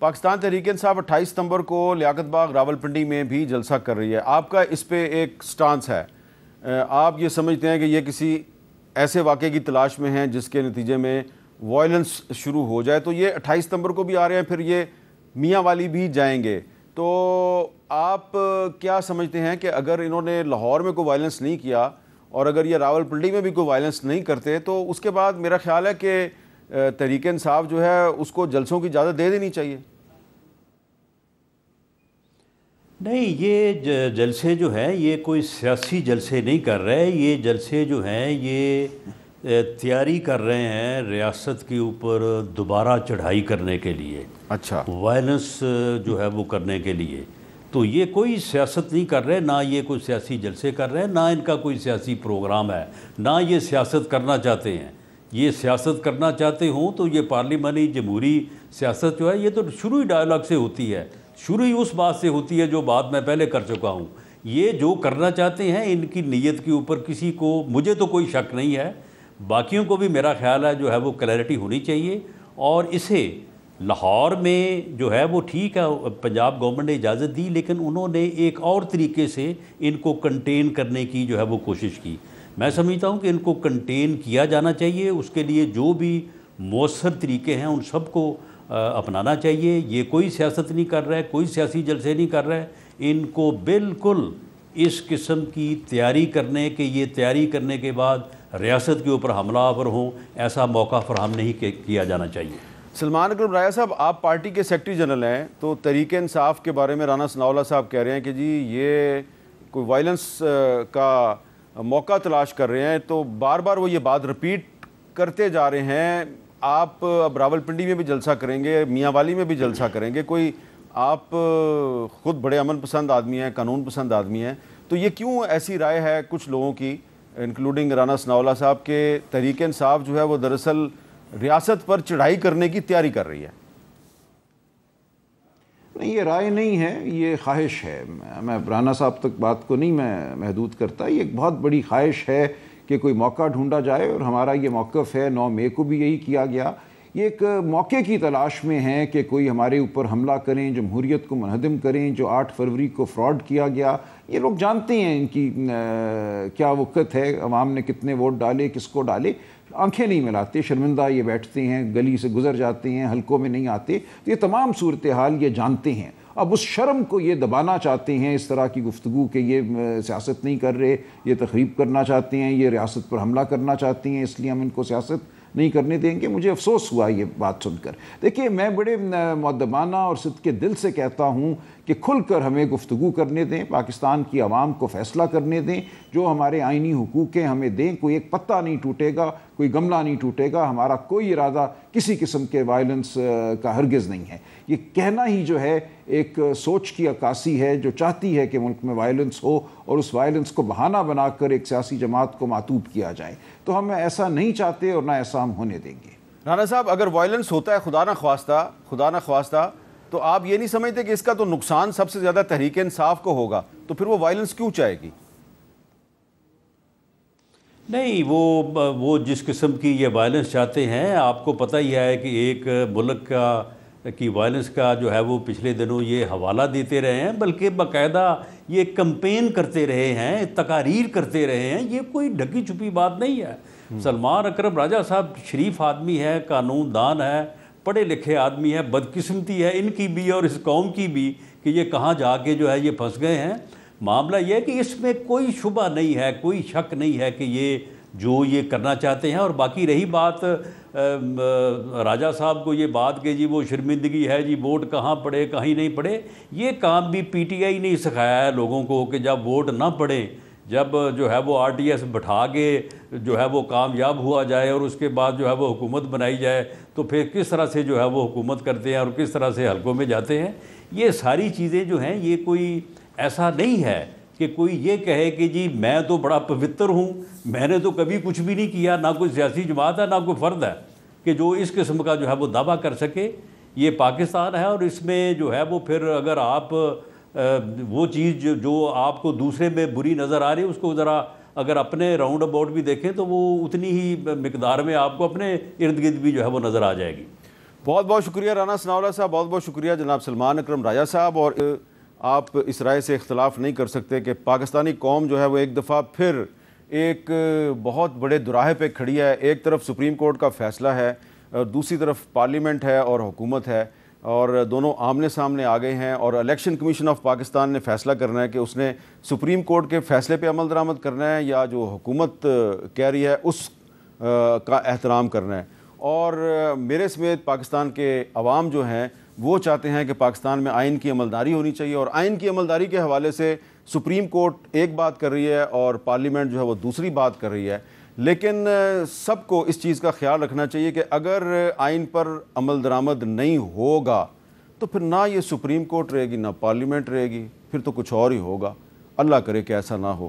पाकिस्तान तहरीक साहब अट्ठाईस सितंबर को लियाकत बाग रावलपिंडी में भी जलसा कर रही है आपका इस पर एक स्टांस है आप ये समझते हैं कि ये किसी ऐसे वाक़े की तलाश में हैं जिसके नतीजे में वायलेंस शुरू हो जाए तो ये अट्ठाईस सितम्बर को भी आ रहे हैं फिर ये मियाँ वाली भी जाएंगे तो आप क्या समझते हैं कि अगर इन्होंने लाहौर में कोई वायलेंस नहीं किया और अगर ये रावलपिंडी में भी कोई वायलेंस नहीं करते तो उसके बाद मेरा ख्याल है कि तहरीक इंसाफ जो है उसको जलसों की इजाज़त दे देनी चाहिए नहीं ये जलसे जो हैं ये कोई सियासी जलसे नहीं कर रहे ये जलसे जो हैं ये तैयारी कर रहे हैं रियासत के ऊपर दोबारा चढ़ाई करने के लिए अच्छा वायलेंस जो है वो करने के लिए तो ये कोई सियासत नहीं कर रहे ना ये कोई सियासी जलसे कर रहे हैं ना इनका कोई सियासी प्रोग्राम है ना ये सियासत करना चाहते हैं ये सियासत करना चाहते हों तो ये पार्लिमानी जमहूरी सियासत जो है ये तो शुरू ही डायलॉग से होती है शुरू ही उस बात से होती है जो बात मैं पहले कर चुका हूँ ये जो करना चाहते हैं इनकी नीयत के ऊपर किसी को मुझे तो कोई शक नहीं है बाकियों को भी मेरा ख्याल है जो है वो क्लैरिटी होनी चाहिए और इसे लाहौर में जो है वो ठीक है पंजाब गवर्नमेंट ने इजाज़त दी लेकिन उन्होंने एक और तरीके से इनको कंटेन करने की जो है वो कोशिश की मैं समझता हूँ कि इनको कंटेन किया जाना चाहिए उसके लिए जो भी मौसर तरीके हैं उन सबको अपनाना चाहिए ये कोई सियासत नहीं कर रहा है कोई सियासी जलसे नहीं कर रहा है इनको बिल्कुल इस किस्म की तैयारी करने के ये तैयारी करने के बाद रियासत के ऊपर हमला आवर हों ऐसा मौका फ्राहम नहीं किया जाना चाहिए सलमान अकरम राया साहब आप पार्टी के सेक्रटरी जनरल हैं तो तरीके इंसाफ के बारे में राना सनावला साहब कह रहे हैं कि जी ये कोई वायलेंस का मौका तलाश कर रहे हैं तो बार बार वो ये बात रिपीट करते जा रहे हैं आप अब रावलपिंडी में भी जलसा करेंगे मियाँ वाली में भी जलसा करेंगे कोई आप खुद बड़े अमन पसंद आदमी हैं कानून पसंद आदमी हैं तो ये क्यों ऐसी राय है कुछ लोगों की इंक्लूडिंग राना सनावला साहब के तहरीक साहब जो है वो दरअसल रियासत पर चढ़ाई करने की तैयारी कर रही है नहीं ये राय नहीं है ये ख्वाहिश है मैं राना साहब तक बात को नहीं मैं महदूद करता ये एक बहुत बड़ी ख्वाहिश है कि कोई मौका ढूंढा जाए और हमारा ये मौक़ है नौ मई को भी यही किया गया ये एक मौके की तलाश में है कि कोई हमारे ऊपर हमला करें जमहूरीत को मनहदम करें जो आठ फरवरी को फ्रॉड किया गया ये लोग जानते हैं इनकी आ, क्या वक़्त है अवाम ने कितने वोट डाले किसको डाले आंखें नहीं मिलाते शर्मिंदा ये बैठते हैं गली से गुजर जाते हैं हल्कों में नहीं आते तो ये तमाम सूरत हाल ये जानते हैं अब उस शर्म को ये दबाना चाहते हैं इस तरह की गुफ्तु के ये सियासत नहीं कर रहे ये तकरीब करना चाहते हैं ये रियासत पर हमला करना चाहती हैं इसलिए हम इनको सियासत नहीं करने देंगे मुझे अफसोस हुआ ये बात सुनकर देखिए मैं बड़े मदबाना और सद के दिल से कहता हूँ कि खुल कर हमें गुफ्तु करने दें पाकिस्तान की आवाम को फ़ैसला करने दें जो हमारे आइनी हकूक़ हैं हमें दें कोई एक पत्ता नहीं टूटेगा कोई गमला नहीं टूटेगा हमारा कोई इरादा किसी किस्म के वायलेंस का हरगज़ नहीं है ये कहना ही जो है एक सोच की अक्सी है जो चाहती है कि मुल्क में वायलेंस हो और उस वायलेंस को बहाना बनाकर एक सियासी जमात को मतूब किया जाए तो हम ऐसा नहीं चाहते और ना ऐसा हम होने देंगे राना साहब अगर वायलेंस होता है खुदा ना ख्वास्ता खुदा ना ख्वास्ता तो आप ये नहीं समझते कि इसका तो नुकसान सबसे ज़्यादा तहरीक इंसाफ को होगा तो फिर वो वायलेंस क्यों चाहेगी नहीं वो वो जिस किस्म की ये वायलेंस चाहते हैं आपको पता ही है कि एक मुल्क का की वायलेंस का जो है वो पिछले दिनों ये हवाला देते रहे हैं बल्कि बाकायदा ये कंपेन करते रहे हैं तकारीर करते रहे हैं ये कोई ढकी छुपी बात नहीं है हम्म। सलमान अकरम राजा साहब शरीफ आदमी है कानून दान है पढ़े लिखे आदमी है बदकिस्मती है इनकी भी और इस कौम की भी कि ये कहाँ जाके जो है ये फंस गए हैं मामला यह है कि इसमें कोई शुबा नहीं है कोई शक नहीं है कि ये जो ये करना चाहते हैं और बाकी रही बात राजा साहब को ये बात कि जी वो शर्मिंदगी है जी वोट कहाँ पड़े कहीं नहीं पड़े ये काम भी पीटीआई ने सिखाया है लोगों को कि जब वोट ना पड़े जब जो है वो आरटीएस बैठा के जो है वो कामयाब हुआ जाए और उसके बाद जो है वो हुकूमत बनाई जाए तो फिर किस तरह से जो है वो हुकूमत करते हैं और किस तरह से हल्कों में जाते हैं ये सारी चीज़ें जो हैं ये कोई ऐसा नहीं है कि कोई ये कहे कि जी मैं तो बड़ा पवित्र हूँ मैंने तो कभी कुछ भी नहीं किया ना कोई सियासी जमात है ना कोई फ़र्द है कि जो इस किस्म का जो है वो दावा कर सके ये पाकिस्तान है और इसमें जो है वो फिर अगर आप वो चीज़ जो आपको दूसरे में बुरी नज़र आ रही है उसको ज़रा अगर अपने राउंड अबाउट भी देखें तो वो उतनी ही मकदार में आपको अपने इर्द गिर्द भी जो है वो नज़र आ जाएगी बहुत बहुत शुक्रिया राना सनावला साहब बहुत बहुत शुक्रिया जनाब सलमान अक्रम राजा साहब और आप इस राय से इख्तलाफ नहीं कर सकते कि पाकिस्तानी कौम जो है वो एक दफ़ा फिर एक बहुत बड़े दुराहे पे खड़ी है एक तरफ सुप्रीम कोर्ट का फैसला है और दूसरी तरफ पार्लियामेंट है और हुकूमत है और दोनों आमने सामने आ गए हैं और इलेक्शन कमीशन ऑफ पाकिस्तान ने फैसला करना है कि उसने सुप्रीम कोर्ट के फैसले पे अमल दरामद करना है या जो हुकूमत कह रही है उस का एहतराम करना है और मेरे समेत पाकिस्तान के आवाम जो हैं वो चाहते हैं कि पाकिस्तान में आइन की अमलदारी होनी चाहिए और आइन की अमलदारी के हवाले से सुप्रीम कोर्ट एक बात कर रही है और पार्लियामेंट जो है वो दूसरी बात कर रही है लेकिन सबको इस चीज़ का ख्याल रखना चाहिए कि अगर आइन पर अमल दरामद नहीं होगा तो फिर ना ये सुप्रीम कोर्ट रहेगी ना पार्लियामेंट रहेगी फिर तो कुछ और ही होगा अल्लाह करे कि ऐसा ना हो